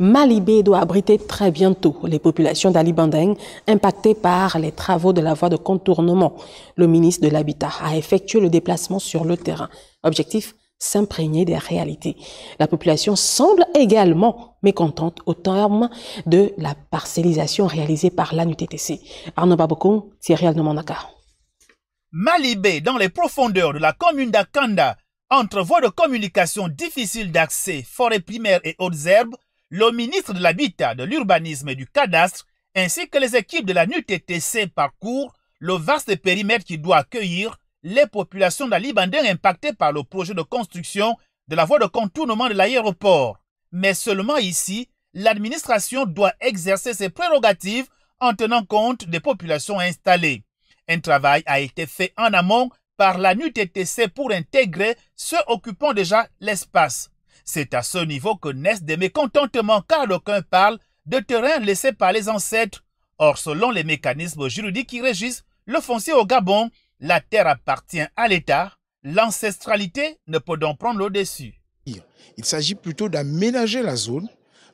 Malibé doit abriter très bientôt les populations d'Ali impactées par les travaux de la voie de contournement. Le ministre de l'Habitat a effectué le déplacement sur le terrain. Objectif s'imprégner des réalités. La population semble également mécontente au terme de la parcellisation réalisée par l'ANUTTC. Arnaud Babokong, Thierry Alnomandaka. Malibé, dans les profondeurs de la commune d'Akanda, entre voies de communication difficiles d'accès, forêts primaires et hautes herbes, le ministre de l'Habitat, de l'Urbanisme et du Cadastre, ainsi que les équipes de la NUTTC parcourent le vaste périmètre qui doit accueillir les populations d'Alibandin impactées par le projet de construction de la voie de contournement de l'aéroport. Mais seulement ici, l'administration doit exercer ses prérogatives en tenant compte des populations installées. Un travail a été fait en amont par la NUTTC pour intégrer ceux occupant déjà l'espace. C'est à ce niveau que naissent des mécontentements car d'aucuns parle de terrains laissés par les ancêtres. Or, selon les mécanismes juridiques qui régissent le foncier au Gabon, la terre appartient à l'État, l'ancestralité ne peut donc prendre le dessus. Il s'agit plutôt d'aménager la zone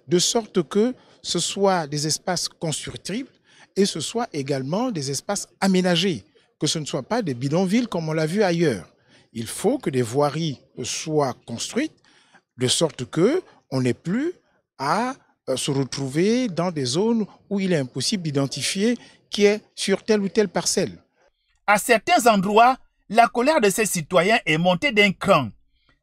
de sorte que ce soit des espaces constructibles et ce soit également des espaces aménagés, que ce ne soit pas des bidonvilles comme on l'a vu ailleurs. Il faut que des voiries soient construites de sorte que on n'est plus à euh, se retrouver dans des zones où il est impossible d'identifier qui est sur telle ou telle parcelle. À certains endroits, la colère de ces citoyens est montée d'un cran.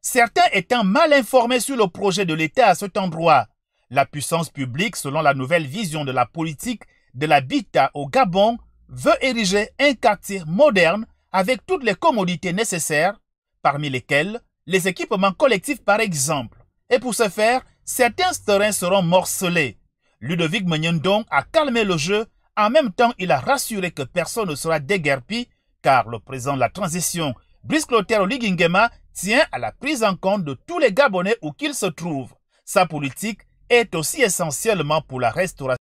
Certains étant mal informés sur le projet de l'État à cet endroit. La puissance publique, selon la nouvelle vision de la politique de l'habitat au Gabon, veut ériger un quartier moderne avec toutes les commodités nécessaires, parmi lesquelles les équipements collectifs par exemple. Et pour ce faire, certains terrains seront morcelés. Ludovic Magnon, donc a calmé le jeu. En même temps, il a rassuré que personne ne sera déguerpi, car le président de la transition, Brice Clotaire Ligingema, tient à la prise en compte de tous les Gabonais où qu'ils se trouvent. Sa politique est aussi essentiellement pour la restauration